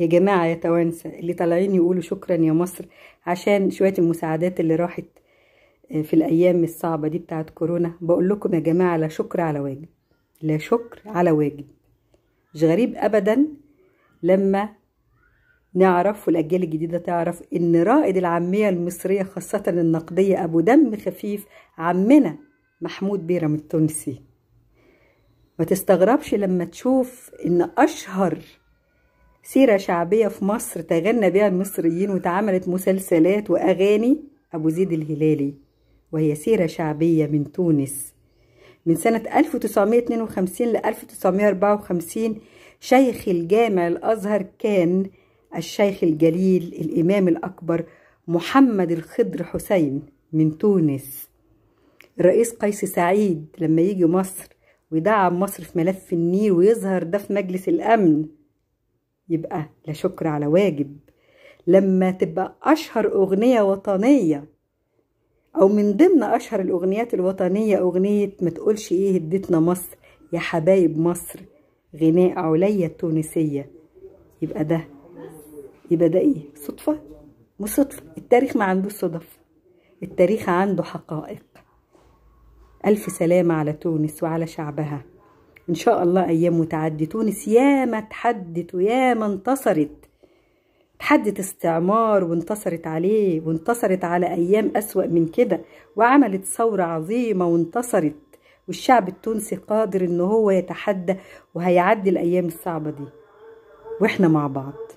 يا جماعة يا توانسة اللي طالعين يقولوا شكرا يا مصر عشان شوية المساعدات اللي راحت آه، في الأيام الصعبة دي بتاعت كورونا بقول لكم يا جماعة لا شكر على واجب لا شكر على واجب مش غريب أبدا لما نعرف والأجيال الجديدة تعرف إن رائد العامية المصرية خاصة النقدية أبو دم خفيف عمنا محمود بيرم التونسي ما تستغربش لما تشوف إن أشهر سيرة شعبية في مصر تغنى بها المصريين واتعملت مسلسلات وأغاني أبو زيد الهلالي وهي سيرة شعبية من تونس من سنة 1952 ل 1954 شيخ الجامع الأزهر كان الشيخ الجليل الإمام الأكبر محمد الخضر حسين من تونس الرئيس قيس سعيد لما يجي مصر ويدعم مصر في ملف النيل ويظهر ده في مجلس الأمن يبقى لا شكر على واجب لما تبقى أشهر أغنية وطنية أو من ضمن أشهر الأغنيات الوطنية أغنية ما تقولش إيه اديتنا مصر يا حبايب مصر غناء عليا التونسية يبقى ده يبقى ده إيه صدفة مصدفة التاريخ ما عندوش صدف التاريخ عنده حقائق ألف سلامة على تونس وعلى شعبها إن شاء الله أيام متعدي تونس ياما تحدت وياما انتصرت تحدت استعمار وانتصرت عليه وانتصرت على أيام أسوأ من كده وعملت ثورة عظيمة وانتصرت والشعب التونسي قادر إن هو يتحدى وهيعدي الأيام الصعبة دي وإحنا مع بعض